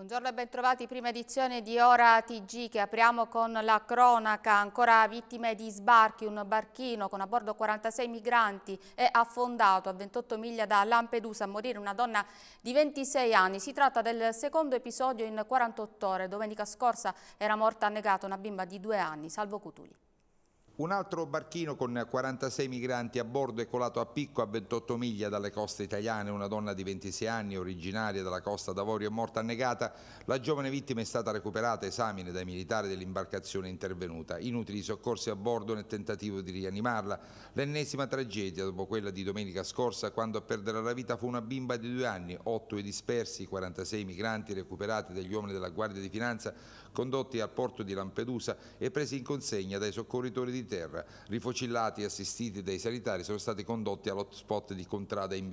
Buongiorno e bentrovati, prima edizione di Ora TG che apriamo con la cronaca, ancora vittime di sbarchi, un barchino con a bordo 46 migranti è affondato a 28 miglia da Lampedusa a morire una donna di 26 anni, si tratta del secondo episodio in 48 ore, domenica scorsa era morta annegata una bimba di due anni, Salvo Cutuli. Un altro barchino con 46 migranti a bordo è colato a picco a 28 miglia dalle coste italiane. Una donna di 26 anni, originaria della costa d'Avorio, è morta annegata. La giovane vittima è stata recuperata esamine dai militari dell'imbarcazione intervenuta. Inutili soccorsi a bordo nel tentativo di rianimarla. L'ennesima tragedia dopo quella di domenica scorsa, quando a perdere la vita fu una bimba di due anni. Otto i dispersi, 46 migranti recuperati dagli uomini della Guardia di Finanza, condotti al porto di Lampedusa e presi in consegna dai soccorritori di terra. Rifocillati e assistiti dai sanitari sono stati condotti all'hotspot di Contrada in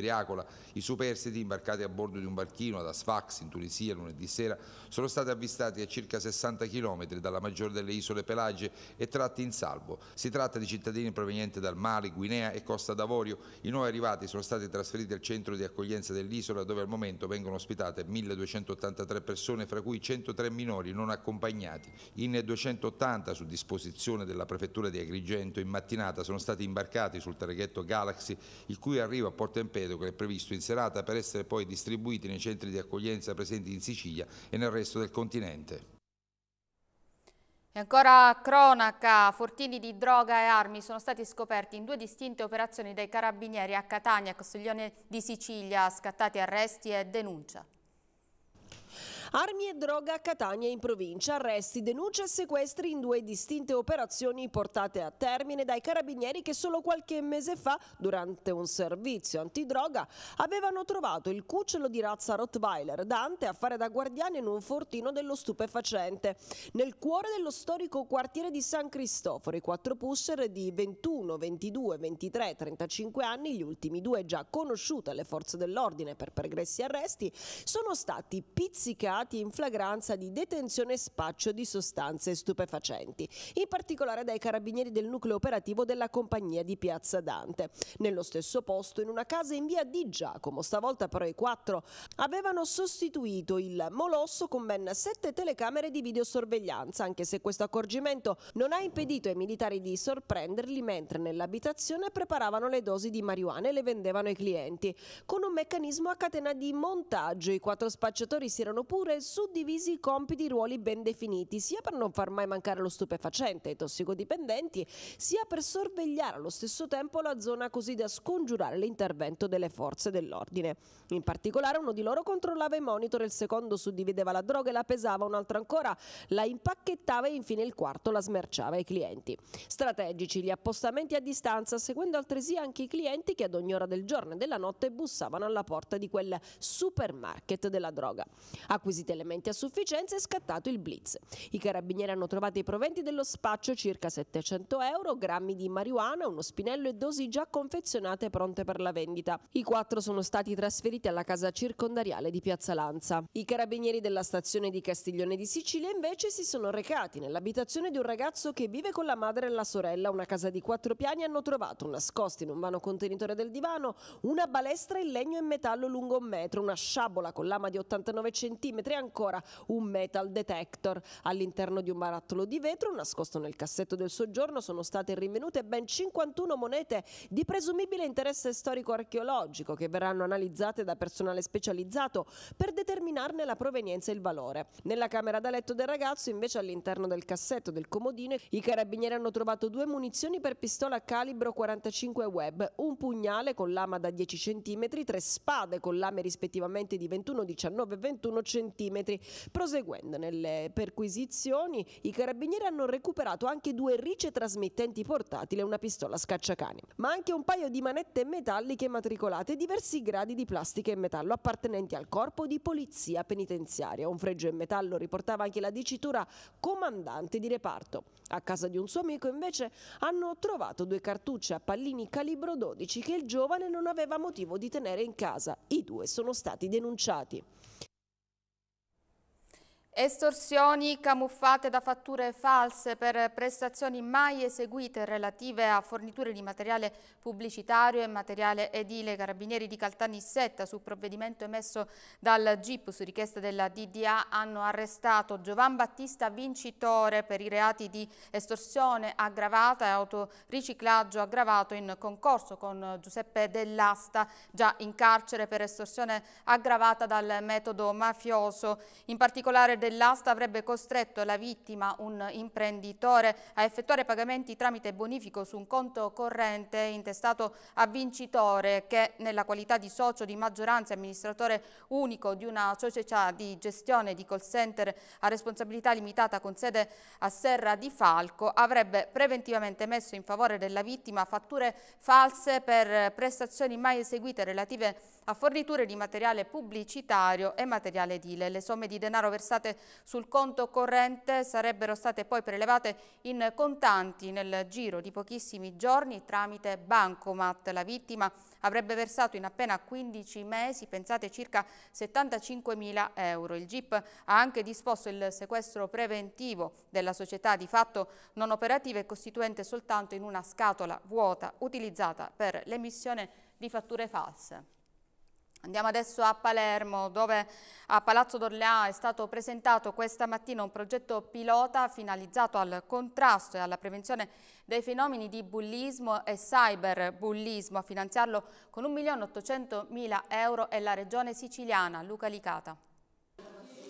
I superstiti imbarcati a bordo di un barchino ad Asfax in Tunisia lunedì sera sono stati avvistati a circa 60 km dalla maggiore delle isole Pelagie e tratti in salvo. Si tratta di cittadini provenienti dal Mali, Guinea e Costa d'Avorio. I nuovi arrivati sono stati trasferiti al centro di accoglienza dell'isola dove al momento vengono ospitate 1283 persone, fra cui 103 minori non accompagnati. In 280 su disposizione della prefettura di Agrigento in mattinata sono stati imbarcati sul traghetto Galaxy, il cui arrivo a Porto Empedocle è previsto in serata per essere poi distribuiti nei centri di accoglienza presenti in Sicilia e nel resto del continente. E ancora cronaca, fortini di droga e armi sono stati scoperti in due distinte operazioni dai carabinieri a Catania, Castiglione di Sicilia, scattati arresti e denuncia. Armi e droga a Catania in provincia, arresti, denunce e sequestri in due distinte operazioni portate a termine dai carabinieri che solo qualche mese fa, durante un servizio antidroga, avevano trovato il cucciolo di razza Rottweiler Dante a fare da guardiano in un fortino dello stupefacente. Nel cuore dello storico quartiere di San Cristoforo, i quattro pusher di 21, 22, 23, 35 anni, gli ultimi due già conosciuti alle forze dell'ordine per pregressi arresti, sono stati pizzicati arrestati in flagranza di detenzione e spaccio di sostanze stupefacenti, in particolare dai carabinieri del nucleo operativo della compagnia di Piazza Dante. Nello stesso posto, in una casa in via Di Giacomo, stavolta però i quattro avevano sostituito il molosso con ben sette telecamere di videosorveglianza, anche se questo accorgimento non ha impedito ai militari di sorprenderli mentre nell'abitazione preparavano le dosi di marijuana e le vendevano ai clienti. Con un meccanismo a catena di montaggio, i quattro spacciatori si erano pur seppure suddivisi compiti e ruoli ben definiti, sia per non far mai mancare lo stupefacente ai tossicodipendenti, sia per sorvegliare allo stesso tempo la zona così da scongiurare l'intervento delle forze dell'ordine. In particolare uno di loro controllava i monitor, il secondo suddivideva la droga e la pesava, un altro ancora la impacchettava e infine il quarto la smerciava ai clienti. Strategici gli appostamenti a distanza, seguendo altresì anche i clienti che ad ogni ora del giorno e della notte bussavano alla porta di quel supermarket della droga. Acquisiti acquisiti elementi a sufficienza è scattato il blitz. I carabinieri hanno trovato i proventi dello spaccio, circa 700 euro, grammi di marijuana, uno spinello e dosi già confezionate pronte per la vendita. I quattro sono stati trasferiti alla casa circondariale di Piazza Lanza. I carabinieri della stazione di Castiglione di Sicilia invece si sono recati nell'abitazione di un ragazzo che vive con la madre e la sorella, una casa di quattro piani, hanno trovato nascosti in un vano contenitore del divano una balestra in legno e metallo lungo un metro, una sciabola con lama di 89 cm centimetri, ancora un metal detector. All'interno di un barattolo di vetro, nascosto nel cassetto del soggiorno, sono state rinvenute ben 51 monete di presumibile interesse storico-archeologico che verranno analizzate da personale specializzato per determinarne la provenienza e il valore. Nella camera da letto del ragazzo, invece, all'interno del cassetto del comodino, i carabinieri hanno trovato due munizioni per pistola calibro 45 web, un pugnale con lama da 10 cm, tre spade con lame rispettivamente di 21, 19 e 21 cm centimetri. Proseguendo nelle perquisizioni, i carabinieri hanno recuperato anche due rice trasmittenti portatili e una pistola scacciacani, ma anche un paio di manette metalliche matricolate e diversi gradi di plastica e metallo appartenenti al corpo di polizia penitenziaria. Un fregio in metallo riportava anche la dicitura comandante di reparto. A casa di un suo amico invece hanno trovato due cartucce a pallini calibro 12 che il giovane non aveva motivo di tenere in casa. I due sono stati denunciati. Estorsioni camuffate da fatture false per prestazioni mai eseguite relative a forniture di materiale pubblicitario e materiale edile. Carabinieri di Caltanissetta su provvedimento emesso dal GIP su richiesta della DDA hanno arrestato Giovan Battista vincitore per i reati di estorsione aggravata e autoriciclaggio aggravato in concorso con Giuseppe Dell'Asta già in carcere per estorsione aggravata dal metodo mafioso. In particolare dell'asta avrebbe costretto la vittima, un imprenditore, a effettuare pagamenti tramite bonifico su un conto corrente intestato a vincitore che nella qualità di socio di maggioranza e amministratore unico di una società di gestione di call center a responsabilità limitata con sede a Serra di Falco avrebbe preventivamente messo in favore della vittima fatture false per prestazioni mai eseguite relative a forniture di materiale pubblicitario e materiale edile. Le somme di denaro versate sul conto corrente sarebbero state poi prelevate in contanti nel giro di pochissimi giorni tramite bancomat. La vittima avrebbe versato in appena 15 mesi, pensate circa 75 mila euro. Il GIP ha anche disposto il sequestro preventivo della società di fatto non operativa e costituente soltanto in una scatola vuota utilizzata per l'emissione di fatture false. Andiamo adesso a Palermo dove a Palazzo d'Orlea è stato presentato questa mattina un progetto pilota finalizzato al contrasto e alla prevenzione dei fenomeni di bullismo e cyberbullismo. A finanziarlo con 1.800.000 euro è la regione siciliana. Luca Licata.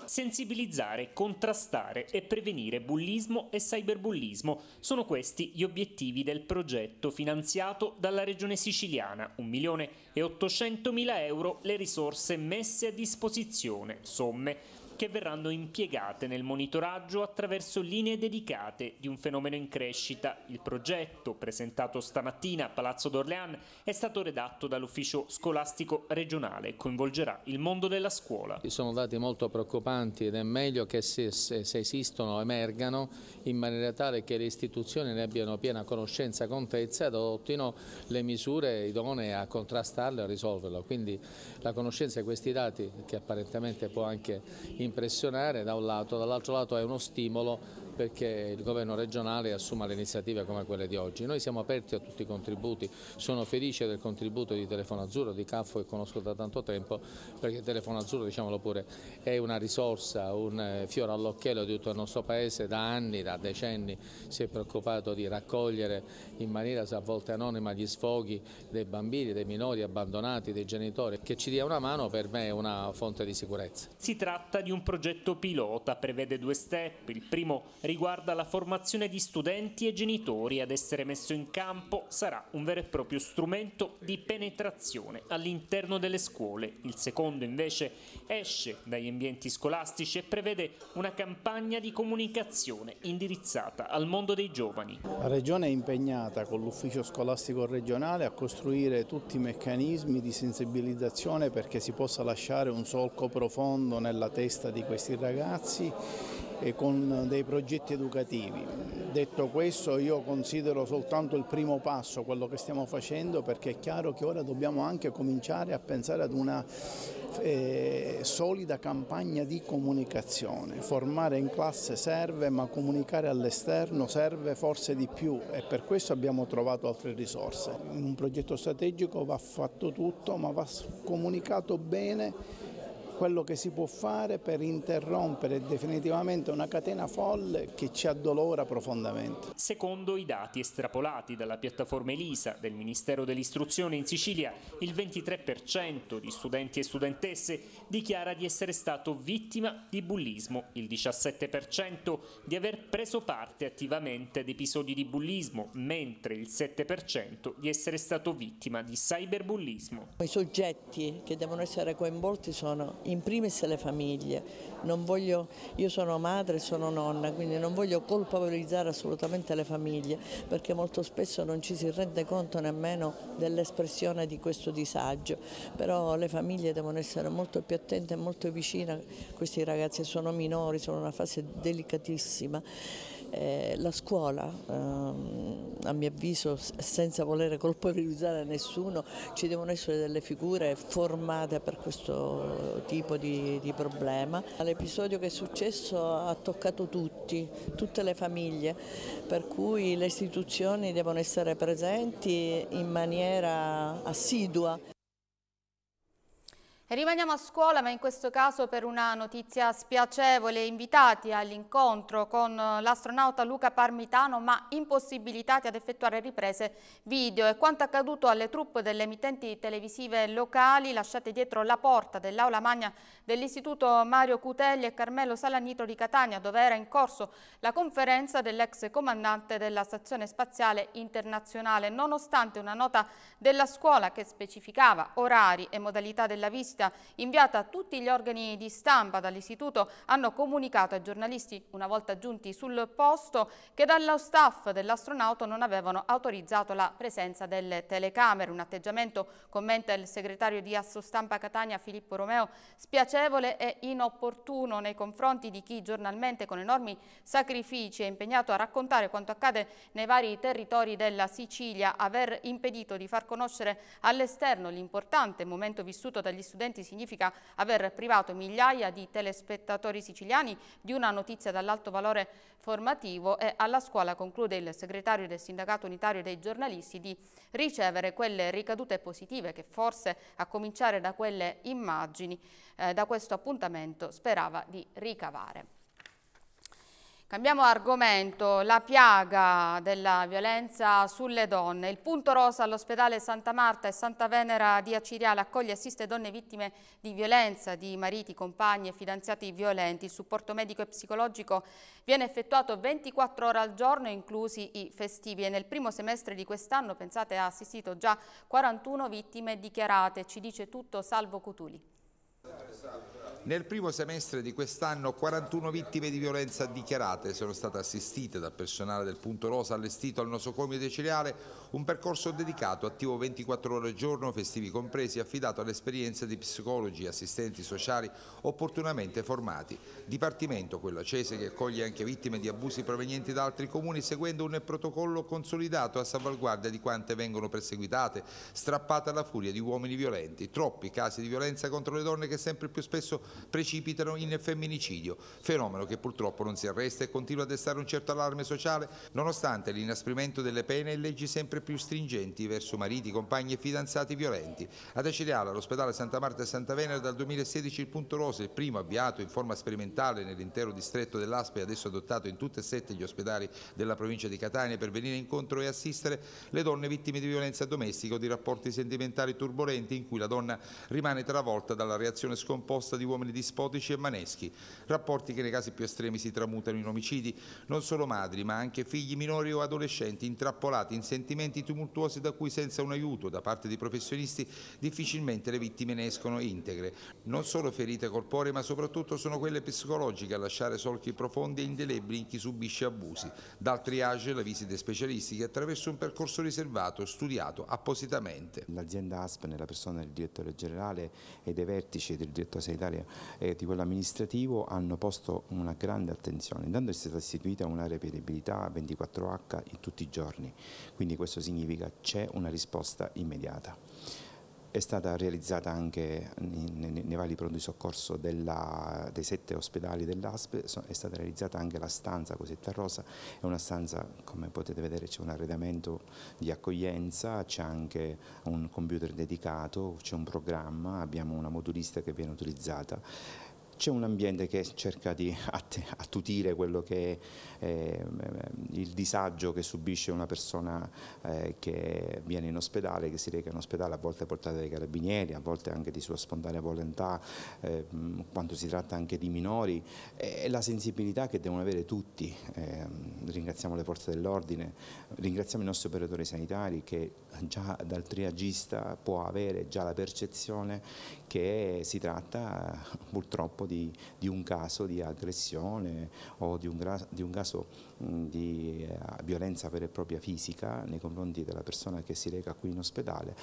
Sensibilizzare, contrastare e prevenire bullismo e cyberbullismo sono questi gli obiettivi del progetto finanziato dalla Regione Siciliana, 1.800.000 euro le risorse messe a disposizione, somme che verranno impiegate nel monitoraggio attraverso linee dedicate di un fenomeno in crescita. Il progetto, presentato stamattina a Palazzo d'Orlean, è stato redatto dall'ufficio scolastico regionale e coinvolgerà il mondo della scuola. Ci sono dati molto preoccupanti ed è meglio che se, se, se esistono emergano in maniera tale che le istituzioni ne abbiano piena conoscenza e contezza e adottino le misure idonee a contrastarle e a risolverlo. Quindi la conoscenza di questi dati, che apparentemente può anche impressionare da un lato, dall'altro lato è uno stimolo perché il governo regionale assuma le iniziative come quelle di oggi. Noi siamo aperti a tutti i contributi, sono felice del contributo di Telefono Azzurro, di Caffo che conosco da tanto tempo, perché Telefono Azzurro, diciamolo pure, è una risorsa, un eh, fiore all'occhiello di tutto il nostro Paese, da anni, da decenni si è preoccupato di raccogliere in maniera a volte anonima gli sfoghi dei bambini, dei minori abbandonati, dei genitori, che ci dia una mano per me è una fonte di sicurezza. Si tratta di un progetto pilota, prevede due step, il primo è riguarda la formazione di studenti e genitori ad essere messo in campo sarà un vero e proprio strumento di penetrazione all'interno delle scuole. Il secondo invece esce dagli ambienti scolastici e prevede una campagna di comunicazione indirizzata al mondo dei giovani. La Regione è impegnata con l'ufficio scolastico regionale a costruire tutti i meccanismi di sensibilizzazione perché si possa lasciare un solco profondo nella testa di questi ragazzi e con dei progetti educativi. Detto questo io considero soltanto il primo passo quello che stiamo facendo perché è chiaro che ora dobbiamo anche cominciare a pensare ad una eh, solida campagna di comunicazione. Formare in classe serve ma comunicare all'esterno serve forse di più e per questo abbiamo trovato altre risorse. In un progetto strategico va fatto tutto ma va comunicato bene quello che si può fare per interrompere definitivamente una catena folle che ci addolora profondamente. Secondo i dati estrapolati dalla piattaforma Elisa del Ministero dell'Istruzione in Sicilia, il 23% di studenti e studentesse dichiara di essere stato vittima di bullismo, il 17% di aver preso parte attivamente ad episodi di bullismo, mentre il 7% di essere stato vittima di cyberbullismo. I soggetti che devono essere coinvolti sono in primis le famiglie. Voglio, io sono madre e sono nonna, quindi non voglio colpabilizzare assolutamente le famiglie perché molto spesso non ci si rende conto nemmeno dell'espressione di questo disagio, però le famiglie devono essere molto più attente e molto vicine, a questi ragazzi sono minori, sono in una fase delicatissima. Eh, la scuola, ehm, a mio avviso, senza voler colpevolizzare nessuno, ci devono essere delle figure formate per questo tipo di, di problema. L'episodio che è successo ha toccato tutti, tutte le famiglie, per cui le istituzioni devono essere presenti in maniera assidua. Rimaniamo a scuola ma in questo caso per una notizia spiacevole, invitati all'incontro con eh, l'astronauta Luca Parmitano ma impossibilitati ad effettuare riprese video e quanto accaduto alle truppe delle emittenti televisive locali lasciate dietro la porta dell'aula magna dell'istituto Mario Cutelli e Carmelo Salanito di Catania dove era in corso la conferenza dell'ex comandante della stazione spaziale internazionale nonostante una nota della scuola che specificava orari e modalità della visita intervista inviata a tutti gli organi di stampa dall'istituto hanno comunicato ai giornalisti, una volta giunti sul posto, che dallo staff dell'astronauta non avevano autorizzato la presenza delle telecamere. Un atteggiamento, commenta il segretario di Assostampa Catania Filippo Romeo, spiacevole e inopportuno nei confronti di chi giornalmente con enormi sacrifici è impegnato a raccontare quanto accade nei vari territori della Sicilia, aver impedito di far conoscere all'esterno l'importante momento vissuto dagli studenti precedenti significa aver privato migliaia di telespettatori siciliani di una notizia dall'alto valore formativo e alla scuola conclude il segretario del sindacato unitario dei giornalisti di ricevere quelle ricadute positive che forse a cominciare da quelle immagini eh, da questo appuntamento sperava di ricavare. Cambiamo argomento, la piaga della violenza sulle donne. Il punto rosa all'ospedale Santa Marta e Santa Venera di Aciriale accoglie e assiste donne vittime di violenza, di mariti, compagni e fidanzati violenti. Il supporto medico e psicologico viene effettuato 24 ore al giorno, inclusi i festivi. E nel primo semestre di quest'anno, pensate, ha assistito già 41 vittime dichiarate. Ci dice tutto Salvo Cutuli. Nel primo semestre di quest'anno 41 vittime di violenza dichiarate sono state assistite dal personale del Punto Rosa allestito al nosocomio deciliare, un percorso dedicato, attivo 24 ore al giorno, festivi compresi, affidato all'esperienza di psicologi, e assistenti sociali opportunamente formati. Dipartimento, quello accese, che accoglie anche vittime di abusi provenienti da altri comuni seguendo un protocollo consolidato a salvaguardia di quante vengono perseguitate, strappate alla furia di uomini violenti. Troppi casi di violenza contro le donne che sempre più spesso precipitano in femminicidio, fenomeno che purtroppo non si arresta e continua a destare un certo allarme sociale nonostante l'inasprimento delle pene e leggi sempre più stringenti verso mariti, compagni e fidanzati violenti. Ad Acireale, all'ospedale Santa Marta e Santa Venere dal 2016 il punto rosa, il primo avviato in forma sperimentale nell'intero distretto dell'Aspe, adesso adottato in tutte e sette gli ospedali della provincia di Catania per venire incontro e assistere le donne vittime di violenza domestica o di rapporti sentimentali turbolenti in cui la donna rimane travolta dalla reazione scomposta di uomini uomini dispotici e maneschi, rapporti che nei casi più estremi si tramutano in omicidi, non solo madri ma anche figli minori o adolescenti intrappolati in sentimenti tumultuosi da cui senza un aiuto da parte di professionisti difficilmente le vittime ne escono integre. Non solo ferite corporee ma soprattutto sono quelle psicologiche a lasciare solchi profondi e indelebili in chi subisce abusi. Dal triage alla visita specialistiche attraverso un percorso riservato, studiato appositamente. L'azienda ASP nella persona del direttore generale e dei vertici del direttore sanitario e eh, di quello amministrativo hanno posto una grande attenzione. Intanto è stata istituita una reperibilità 24H in tutti i giorni, quindi questo significa c'è una risposta immediata è stata realizzata anche nei, vari pronto soccorso della, dei sette ospedali dell'ASP, è stata realizzata anche la stanza cosetta rosa, è una stanza come potete vedere c'è un arredamento di accoglienza, c'è anche un computer dedicato, c'è un programma, abbiamo una modulista che viene utilizzata c'è un ambiente che cerca di attutire quello che è eh, eh, il disagio che subisce una persona eh, che viene in ospedale, che si reca in ospedale a volte portata dai carabinieri, a volte anche di sua spontanea volontà, quando si tratta anche di minori e la sensibilità che devono avere tutti. Ehm, ringraziamo le forze dell'ordine, ringraziamo i nostri operatori sanitari che già dal triagista può avere già la percezione che si tratta purtroppo di, di un caso di aggressione o di un, di un caso di eh, violenza vera e propria fisica nei confronti della persona che si reca qui in ospedale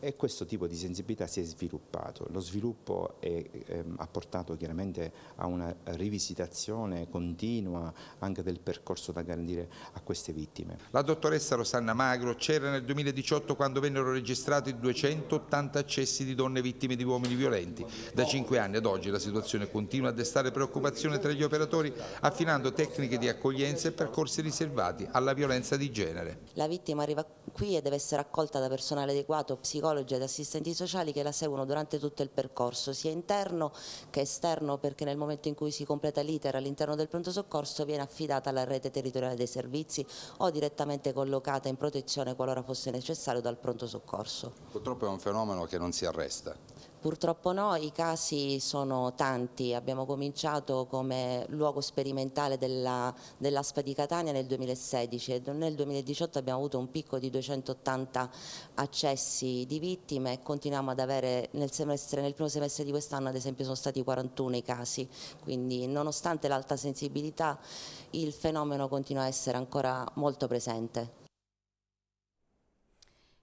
e questo tipo di sensibilità si è sviluppato. Lo sviluppo è, ehm, ha portato chiaramente a una rivisitazione continua anche del percorso da garantire a queste vittime. La dottoressa Rosanna Magro c'era nel 2018 quando vennero registrati 280 accessi di donne vittime di uomini violenti. Da cinque anni ad oggi la situazione continua a destare preoccupazione tra gli operatori affinando tecniche di accoglienza e percorsi riservati alla violenza di genere. La vittima arriva qui e deve essere accolta da personale adeguato, psicologi ed assistenti sociali che la seguono durante tutto il percorso, sia interno che esterno, perché nel momento in cui si completa l'iter all'interno del pronto soccorso viene affidata alla rete territoriale dei servizi o direttamente collocata in protezione qualora fosse necessario dal pronto soccorso. Purtroppo è un fenomeno che non si arresta. Purtroppo no, i casi sono tanti, abbiamo cominciato come luogo sperimentale della, dell'ASPA di Catania nel 2016 e nel 2018 abbiamo avuto un picco di 280 accessi di vittime e continuiamo ad avere nel, semestre, nel primo semestre di quest'anno ad esempio sono stati 41 i casi, quindi nonostante l'alta sensibilità il fenomeno continua a essere ancora molto presente.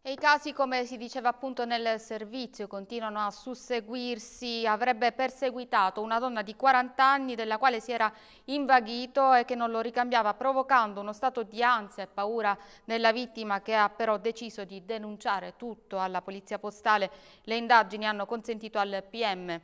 E i casi, come si diceva appunto nel servizio, continuano a susseguirsi. Avrebbe perseguitato una donna di 40 anni della quale si era invaghito e che non lo ricambiava, provocando uno stato di ansia e paura nella vittima che ha però deciso di denunciare tutto alla polizia postale. Le indagini hanno consentito al PM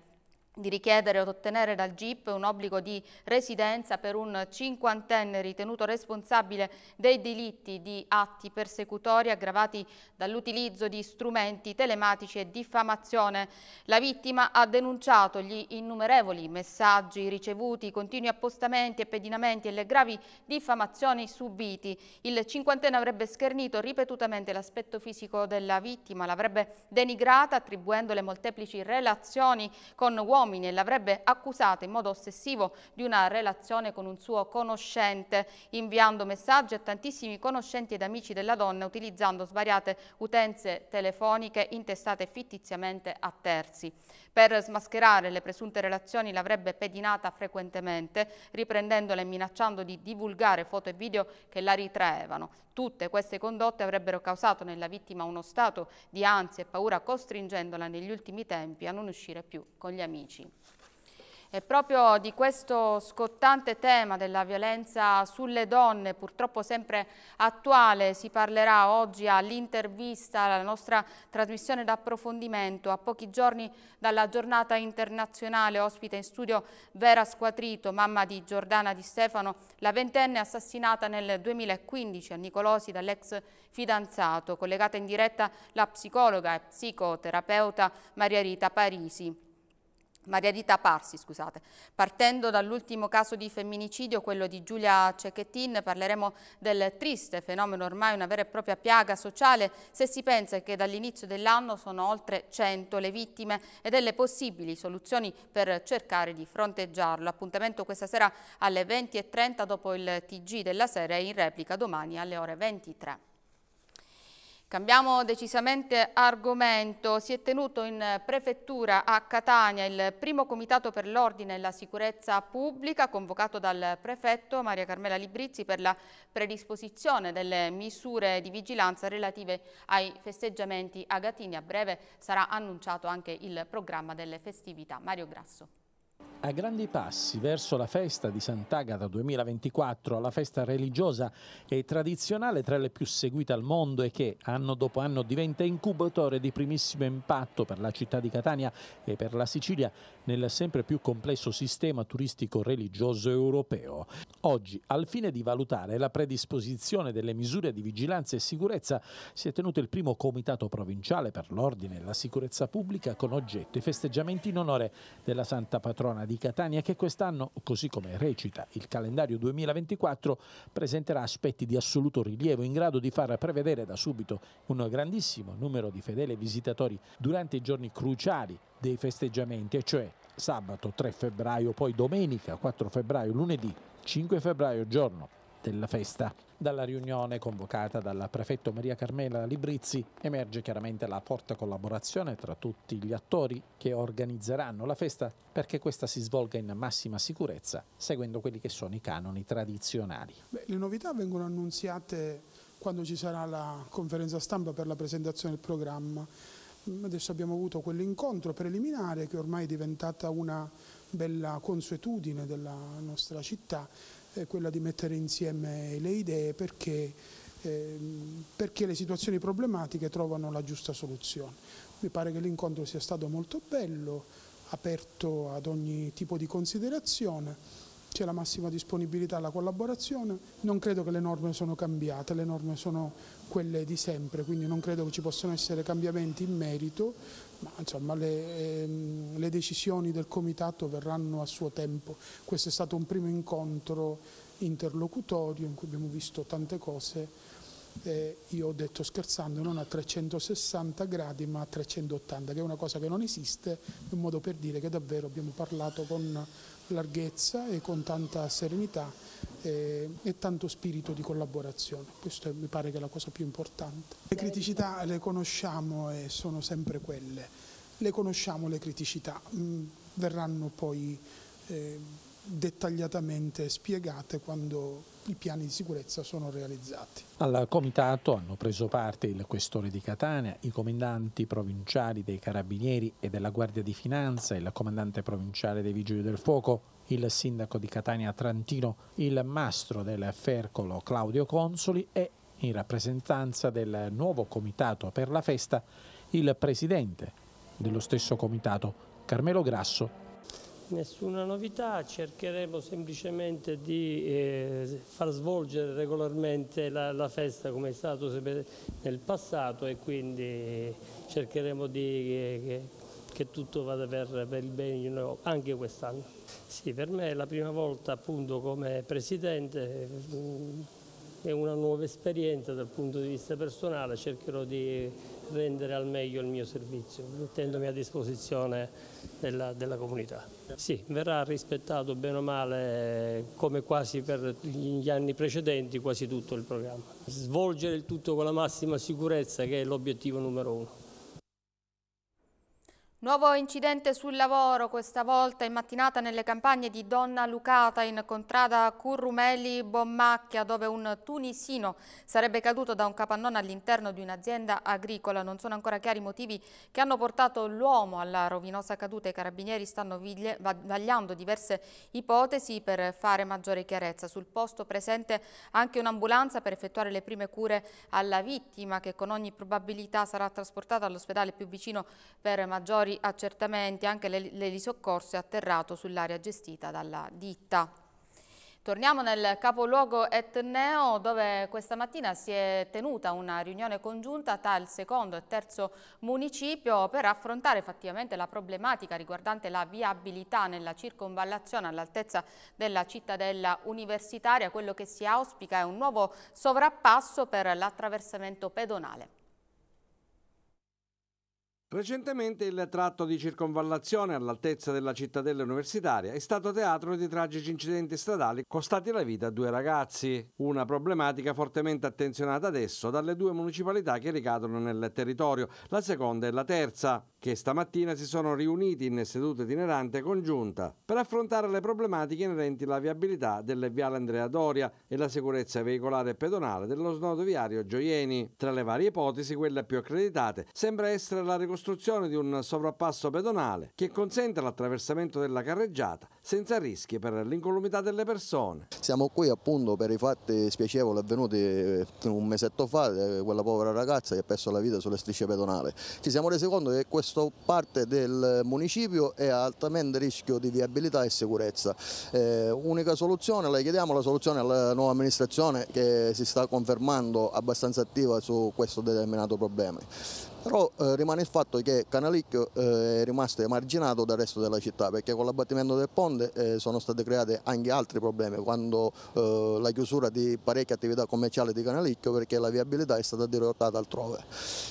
di richiedere o ottenere dal GIP un obbligo di residenza per un cinquantenne ritenuto responsabile dei delitti di atti persecutori aggravati dall'utilizzo di strumenti telematici e diffamazione. La vittima ha denunciato gli innumerevoli messaggi ricevuti, i continui appostamenti e pedinamenti e le gravi diffamazioni subiti. Il cinquantenne avrebbe schernito ripetutamente l'aspetto fisico della vittima, l'avrebbe denigrata attribuendole molteplici relazioni con uomini uomini e l'avrebbe accusata in modo ossessivo di una relazione con un suo conoscente, inviando messaggi a tantissimi conoscenti ed amici della donna utilizzando svariate utenze telefoniche intestate fittiziamente a terzi. Per smascherare le presunte relazioni l'avrebbe pedinata frequentemente, riprendendola e minacciando di divulgare foto e video che la ritraevano. Tutte queste condotte avrebbero causato nella vittima uno stato di ansia e paura, costringendola negli ultimi tempi a non uscire più con gli amici. E proprio di questo scottante tema della violenza sulle donne, purtroppo sempre attuale, si parlerà oggi all'intervista, alla nostra trasmissione d'approfondimento, a pochi giorni dalla giornata internazionale, ospite in studio Vera Squatrito, mamma di Giordana Di Stefano, la ventenne assassinata nel 2015 a Nicolosi dall'ex fidanzato, collegata in diretta la psicologa e psicoterapeuta Maria Rita Parisi. Maria Rita Parsi, scusate. Partendo dall'ultimo caso di femminicidio, quello di Giulia Cecchettin, parleremo del triste fenomeno ormai una vera e propria piaga sociale se si pensa che dall'inizio dell'anno sono oltre 100 le vittime e delle possibili soluzioni per cercare di fronteggiarlo. Appuntamento questa sera alle 20.30 dopo il TG della sera e in replica domani alle ore 23. Cambiamo decisamente argomento. Si è tenuto in prefettura a Catania il primo comitato per l'ordine e la sicurezza pubblica convocato dal prefetto Maria Carmela Librizzi per la predisposizione delle misure di vigilanza relative ai festeggiamenti agatini. A breve sarà annunciato anche il programma delle festività. Mario Grasso a grandi passi verso la festa di Sant'Agata 2024, la festa religiosa e tradizionale tra le più seguite al mondo e che anno dopo anno diventa incubatore di primissimo impatto per la città di Catania e per la Sicilia nel sempre più complesso sistema turistico religioso europeo. Oggi, al fine di valutare la predisposizione delle misure di vigilanza e sicurezza, si è tenuto il primo comitato provinciale per l'ordine e la sicurezza pubblica con oggetto i festeggiamenti in onore della Santa Patrona di Catania che quest'anno, così come recita il calendario 2024, presenterà aspetti di assoluto rilievo in grado di far prevedere da subito un grandissimo numero di fedeli visitatori durante i giorni cruciali dei festeggiamenti, e cioè sabato 3 febbraio, poi domenica 4 febbraio, lunedì 5 febbraio, giorno della festa. Dalla riunione convocata dal prefetto Maria Carmela Librizzi emerge chiaramente la forte collaborazione tra tutti gli attori che organizzeranno la festa perché questa si svolga in massima sicurezza seguendo quelli che sono i canoni tradizionali. Beh, le novità vengono annunziate quando ci sarà la conferenza stampa per la presentazione del programma. Adesso abbiamo avuto quell'incontro preliminare che ormai è diventata una bella consuetudine della nostra città eh, quella di mettere insieme le idee perché, eh, perché, le situazioni problematiche trovano la giusta soluzione. Mi pare che l'incontro sia stato molto bello, aperto ad ogni tipo di considerazione c'è la massima disponibilità alla collaborazione, non credo che le norme sono cambiate, le norme sono quelle di sempre, quindi non credo che ci possano essere cambiamenti in merito, ma insomma le, ehm, le decisioni del Comitato verranno a suo tempo. Questo è stato un primo incontro interlocutorio in cui abbiamo visto tante cose, eh, io ho detto scherzando non a 360 gradi ma a 380, che è una cosa che non esiste, è un modo per dire che davvero abbiamo parlato con larghezza e con tanta serenità eh, e, tanto spirito di collaborazione. Questo mi pare che è la cosa più importante. Le criticità le conosciamo e sono sempre quelle. Le conosciamo le criticità, mm, verranno poi... Eh, dettagliatamente spiegate quando i piani di sicurezza sono realizzati. Al comitato hanno preso parte il questore di Catania, i comandanti provinciali dei Carabinieri e della Guardia di Finanza, il comandante provinciale dei Vigili del Fuoco, il sindaco di Catania Trantino, il mastro del Fercolo Claudio Consoli e in rappresentanza del nuovo comitato per la festa il presidente dello stesso comitato Carmelo Grasso Nessuna novità, cercheremo semplicemente di eh, far svolgere regolarmente la, la, festa come è stato nel passato e quindi cercheremo di, eh, che, che, tutto vada per, per il bene di noi anche quest'anno. Sì, per me è la prima volta appunto come Presidente. Eh, è una nuova esperienza dal punto di vista personale, cercherò di rendere al meglio il mio servizio, mettendomi a disposizione della, della comunità. Sì, verrà rispettato bene o male, come quasi per gli anni precedenti, quasi tutto il programma. Svolgere il tutto con la massima sicurezza che è l'obiettivo numero uno. Nuovo incidente sul lavoro, questa volta in mattinata nelle campagne di Donna Lucata in contrada Currumeli-Bommacchia dove un tunisino sarebbe caduto da un capannone all'interno di un'azienda agricola. Non sono ancora chiari i motivi che hanno portato l'uomo alla rovinosa caduta. I carabinieri stanno vagliando diverse ipotesi per fare maggiore chiarezza. Sul posto presente anche un'ambulanza per effettuare le prime cure alla vittima che con ogni probabilità sarà trasportata all'ospedale più vicino per maggiori vari accertamenti, anche l'elisoccorso è atterrato sull'area gestita dalla ditta. Torniamo nel capoluogo etneo dove questa mattina si è tenuta una riunione congiunta tra il secondo e terzo municipio per affrontare effettivamente la problematica riguardante la viabilità nella circonvallazione all'altezza della cittadella universitaria. Quello che si auspica è un nuovo sovrappasso per l'attraversamento pedonale. Recentemente il tratto di circonvallazione all'altezza della cittadella universitaria è stato teatro di tragici incidenti stradali costati la vita a due ragazzi, una problematica fortemente attenzionata adesso dalle due municipalità che ricadono nel territorio, la seconda e la terza che stamattina si sono riuniti in seduta itinerante congiunta per affrontare le problematiche inerenti alla viabilità delle viale Andrea Doria e la sicurezza veicolare e pedonale dello snodo viario Gioieni. Tra le varie ipotesi, quelle più accreditate sembra essere la ricostruzione di un sovrappasso pedonale che consente l'attraversamento della carreggiata senza rischi per l'incolumità delle persone. Siamo qui appunto per i fatti spiacevoli avvenuti eh, un mesetto fa, eh, quella povera ragazza che ha perso la vita sulle strisce pedonali. Ci siamo resi conto che questo questo parte del municipio è altamente rischio di viabilità e sicurezza. Eh, unica soluzione, le chiediamo la soluzione alla nuova amministrazione che si sta confermando abbastanza attiva su questo determinato problema però eh, rimane il fatto che Canalicchio eh, è rimasto emarginato dal resto della città perché con l'abbattimento del ponte eh, sono state create anche altri problemi quando eh, la chiusura di parecchie attività commerciali di Canalicchio perché la viabilità è stata dirottata altrove.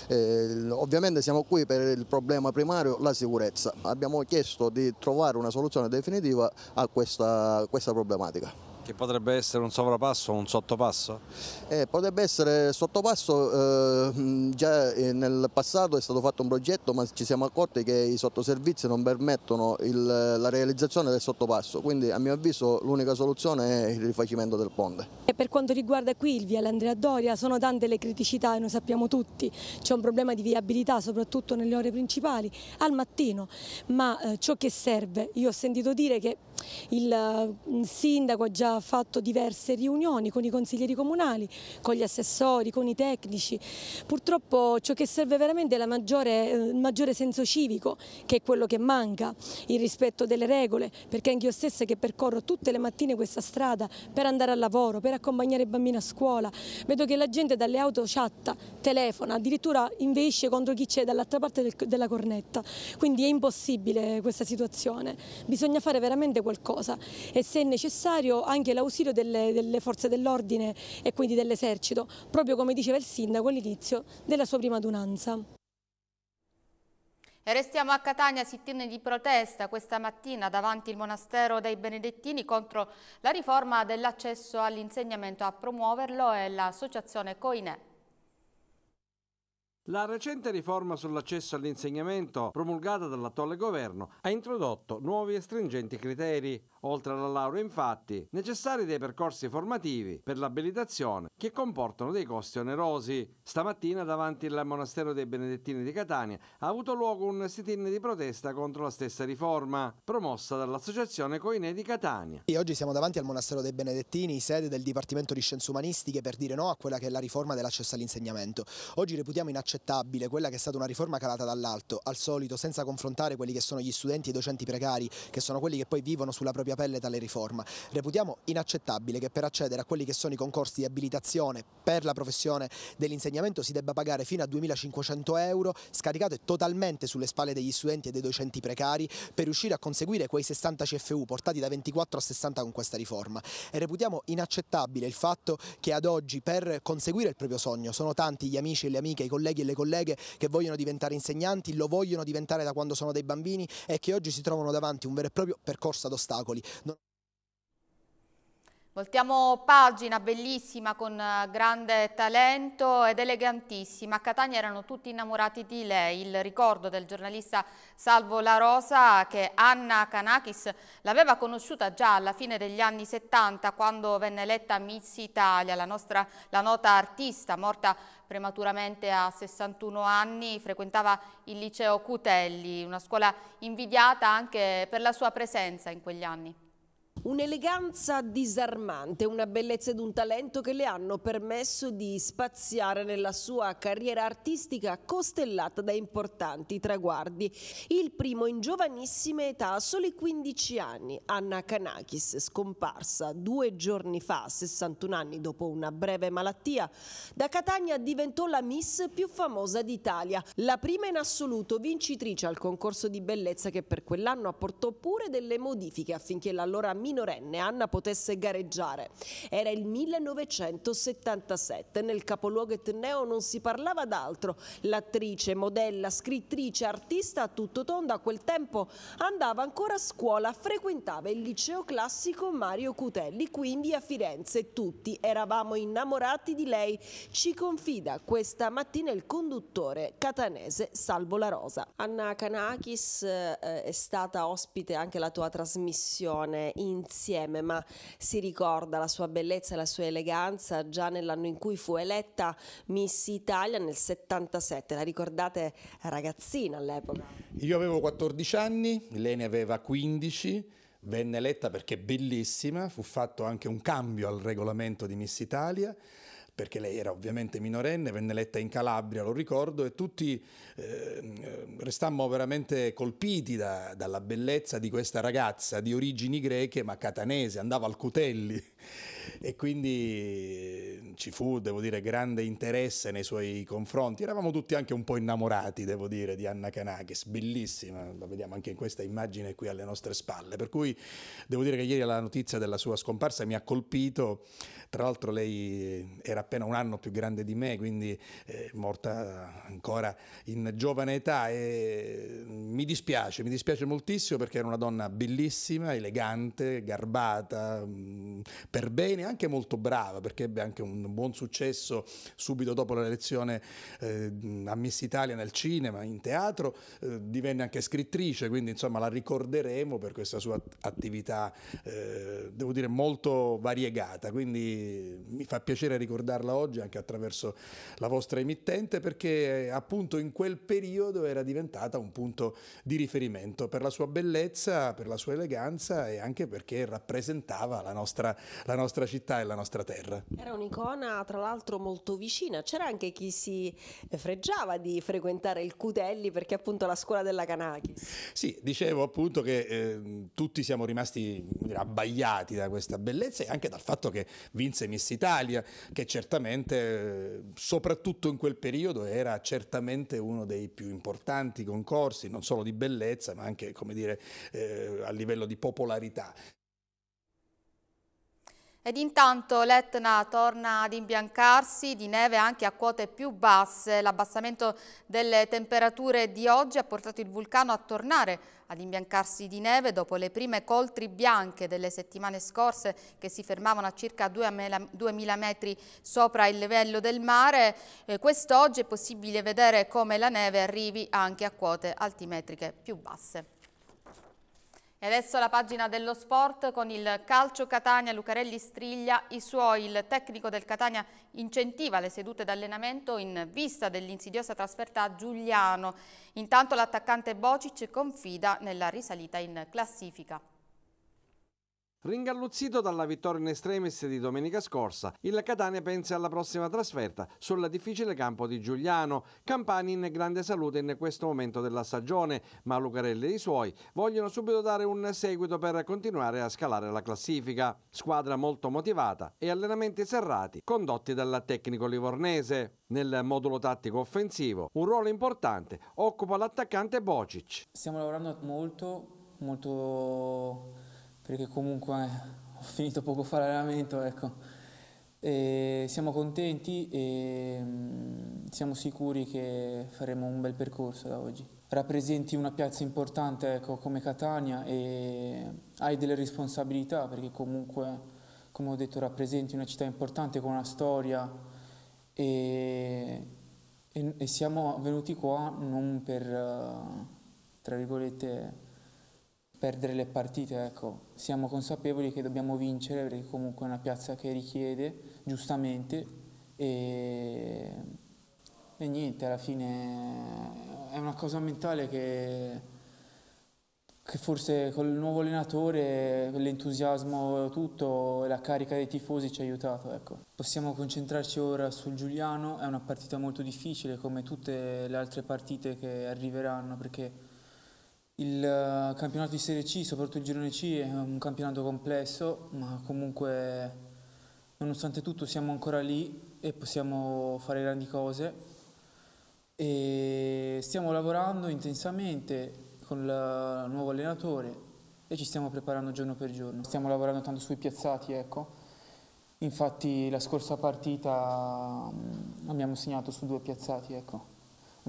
Eh, ovviamente siamo qui per il problema primario, la sicurezza. Abbiamo chiesto di trovare una soluzione definitiva a questa, questa problematica. Che potrebbe essere un sovrapasso o un sottopasso? Eh, potrebbe essere sottopasso, eh, mm, già eh, nel passato è stato fatto un progetto ma ci siamo accorti che i sottoservizi non permettono il, la realizzazione del sottopasso, quindi a mio avviso l'unica soluzione è il rifacimento del ponte. E per quanto riguarda qui il via Andrea Doria sono tante le criticità e lo sappiamo tutti, c'è un problema di viabilità soprattutto nelle ore principali, al mattino, ma eh, ciò che serve, io ho sentito dire che il eh, sindaco ha già fatto diverse riunioni con i consiglieri comunali, con gli assessori, con i tecnici. Purtroppo ciò che serve veramente è maggiore, eh, il maggiore senso civico, che è quello che manca, il rispetto delle regole, perché anche io stessa che percorro tutte le mattine questa strada per andare al lavoro, per accompagnare i bambini a scuola, vedo che la gente dalle auto chatta, telefona, addirittura inveisce contro chi c'è dall'altra parte del, della cornetta. Quindi è impossibile questa situazione. Bisogna fare veramente qualcosa qualcosa e se necessario anche l'ausilio delle, delle forze dell'ordine e quindi dell'esercito, proprio come diceva il sindaco all'inizio della sua prima adunanza. E restiamo a Catania, sit-in di protesta questa mattina davanti il monastero dei Benedettini contro la riforma dell'accesso all'insegnamento a promuoverlo e l'associazione Coinè. La recente riforma sull'accesso all'insegnamento promulgata dall'attuale governo ha introdotto nuovi e stringenti criteri oltre alla laurea infatti, necessari dei percorsi formativi per l'abilitazione che comportano dei costi onerosi. Stamattina davanti al monastero dei Benedettini di Catania ha avuto luogo un sit-in di protesta contro la stessa riforma, promossa dall'associazione Coine di Catania. E oggi siamo davanti al monastero dei Benedettini, sede del Dipartimento di Scienze Umanistiche, per dire no a quella che è la riforma dell'accesso all'insegnamento. Oggi reputiamo inaccettabile quella che è stata una riforma calata dall'alto, al solito senza confrontare quelli che sono gli studenti e i docenti precari, che sono quelli che poi vivono sulla propria pelle tale riforma. Reputiamo inaccettabile che per accedere a quelli che sono i concorsi di abilitazione per la professione dell'insegnamento si debba pagare fino a 2.500 euro, scaricato totalmente sulle spalle degli studenti e dei docenti precari, per riuscire a conseguire quei 60 CFU portati da 24 a 60 con questa riforma. E reputiamo inaccettabile il fatto che ad oggi per conseguire il proprio sogno sono tanti gli amici e le amiche, i colleghi e le colleghe che vogliono diventare insegnanti, lo vogliono diventare da quando sono dei bambini e che oggi si trovano davanti un vero e proprio percorso ad ostacoli non... Voltiamo pagina, bellissima, con eh, grande talento ed elegantissima. A Catania erano tutti innamorati di lei. Il ricordo del giornalista Salvo La Rosa che Anna Kanakis l'aveva conosciuta già alla fine degli anni 70 quando venne eletta Miss Italia, la, nostra, la nota artista morta prematuramente a 61 anni, frequentava il liceo Cutelli, una scuola invidiata anche per la sua presenza in quegli anni. Un'eleganza disarmante, una bellezza ed un talento che le hanno permesso di spaziare nella sua carriera artistica costellata da importanti traguardi. Il primo in giovanissima età, a soli 15 anni, Anna Kanakis, scomparsa due giorni fa, 61 anni dopo una breve malattia, da Catania diventò la Miss più famosa d'Italia, la prima in assoluto vincitrice al concorso di bellezza che per quell'anno apportò pure delle modifiche affinché l'allora mini minorenne Anna potesse gareggiare. Era il 1977, nel capoluogo etneo non si parlava d'altro. L'attrice, modella, scrittrice, artista a tutto tondo a quel tempo andava ancora a scuola, frequentava il liceo classico Mario Cutelli, quindi a Firenze. Tutti eravamo innamorati di lei, ci confida questa mattina il conduttore catanese Salvo La Rosa. Anna Kanakis eh, è stata ospite anche la tua trasmissione in insieme, ma si ricorda la sua bellezza e la sua eleganza già nell'anno in cui fu eletta Miss Italia nel 77. La ricordate ragazzina all'epoca? Io avevo 14 anni, lei ne aveva 15 venne eletta perché bellissima, fu fatto anche un cambio al regolamento di Miss Italia perché lei era ovviamente minorenne, venne letta in Calabria, lo ricordo, e tutti eh, restammo veramente colpiti da, dalla bellezza di questa ragazza di origini greche ma catanese, andava al Cutelli e quindi eh, ci fu, devo dire, grande interesse nei suoi confronti. Eravamo tutti anche un po' innamorati, devo dire, di Anna Kanakis, bellissima, la vediamo anche in questa immagine qui alle nostre spalle, per cui devo dire che ieri la notizia della sua scomparsa mi ha colpito, tra l'altro lei era appena un anno più grande di me, quindi è eh, morta ancora in giovane età e mi dispiace, mi dispiace moltissimo perché era una donna bellissima, elegante, garbata, mm, per bene bene, anche molto brava, perché ebbe anche un buon successo subito dopo la lezione eh, a Miss Italia nel cinema, in teatro, eh, divenne anche scrittrice, quindi insomma la ricorderemo per questa sua attività, eh, devo dire, molto variegata. Quindi mi fa piacere ricordarla oggi anche attraverso la vostra emittente, perché eh, appunto in quel periodo era diventata un punto di riferimento per la sua bellezza, per la sua eleganza e anche perché rappresentava la nostra, la nostra nostra città e la nostra terra. Era un'icona tra l'altro molto vicina, c'era anche chi si freggiava di frequentare il Cutelli perché appunto la scuola della Canachi. Sì, dicevo appunto che eh, tutti siamo rimasti dire, abbagliati da questa bellezza e anche dal fatto che vinse Miss Italia, che certamente, eh, soprattutto in quel periodo, era certamente uno dei più importanti concorsi, non solo di bellezza, ma anche come dire, eh, a livello di popolarità. Ed intanto l'Etna torna ad imbiancarsi di neve anche a quote più basse. L'abbassamento delle temperature di oggi ha portato il vulcano a tornare ad imbiancarsi di neve dopo le prime coltri bianche delle settimane scorse che si fermavano a circa 2000 metri sopra il livello del mare. Quest'oggi è possibile vedere come la neve arrivi anche a quote altimetriche più basse. E adesso la pagina dello sport con il calcio Catania, Lucarelli striglia i suoi, il tecnico del Catania incentiva le sedute d'allenamento in vista dell'insidiosa trasferta a Giuliano. Intanto l'attaccante Bocic confida nella risalita in classifica. Ringalluzzito dalla vittoria in extremis di domenica scorsa, il Catania pensa alla prossima trasferta sul difficile campo di Giuliano. Campani in grande salute in questo momento della stagione, ma Lucarelli e i suoi vogliono subito dare un seguito per continuare a scalare la classifica. Squadra molto motivata e allenamenti serrati condotti dal tecnico livornese. Nel modulo tattico offensivo un ruolo importante occupa l'attaccante Bocic. Stiamo lavorando molto, molto perché comunque eh, ho finito poco fa l'allenamento, ecco. E siamo contenti e mm, siamo sicuri che faremo un bel percorso da oggi. Rappresenti una piazza importante ecco, come Catania e hai delle responsabilità perché comunque, come ho detto, rappresenti una città importante con una storia e, e, e siamo venuti qua non per, eh, tra virgolette, perdere le partite, ecco. siamo consapevoli che dobbiamo vincere perché comunque è una piazza che richiede, giustamente, e, e niente, alla fine è una cosa mentale che, che forse il nuovo allenatore, l'entusiasmo, tutto, la carica dei tifosi ci ha aiutato. Ecco. Possiamo concentrarci ora sul Giuliano, è una partita molto difficile come tutte le altre partite che arriveranno perché il eh, campionato di Serie C, soprattutto il girone C, è un campionato complesso, ma comunque nonostante tutto siamo ancora lì e possiamo fare grandi cose. E stiamo lavorando intensamente con il nuovo allenatore e ci stiamo preparando giorno per giorno. Stiamo lavorando tanto sui piazzati, ecco. Infatti la scorsa partita mm, abbiamo segnato su due piazzati, ecco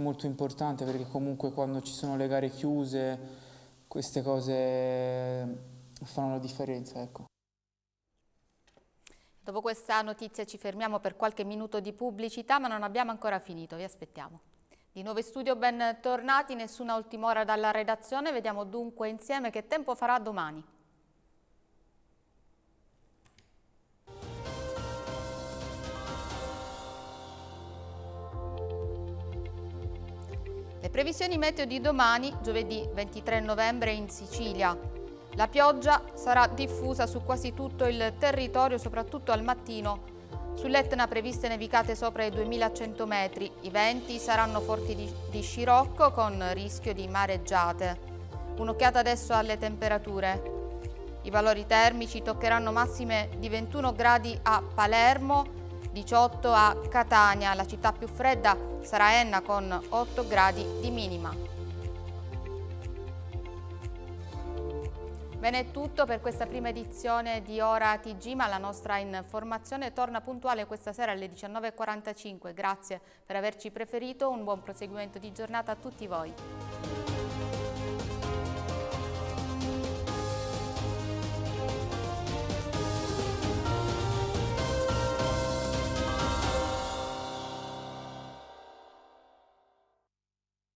molto importante perché comunque quando ci sono le gare chiuse queste cose fanno la differenza. Ecco. Dopo questa notizia ci fermiamo per qualche minuto di pubblicità ma non abbiamo ancora finito, vi aspettiamo. Di nuovo in studio, bentornati, nessuna ultima ora dalla redazione, vediamo dunque insieme che tempo farà domani. Le previsioni meteo di domani, giovedì 23 novembre in Sicilia. La pioggia sarà diffusa su quasi tutto il territorio, soprattutto al mattino. Sull'Etna previste nevicate sopra i 2100 metri. I venti saranno forti di, di scirocco con rischio di mareggiate. Un'occhiata adesso alle temperature. I valori termici toccheranno massime di 21 gradi a Palermo, 18 a Catania, la città più fredda sarà Enna con 8 gradi di minima. Bene è tutto per questa prima edizione di Ora TG, ma la nostra informazione torna puntuale questa sera alle 19.45. Grazie per averci preferito, un buon proseguimento di giornata a tutti voi.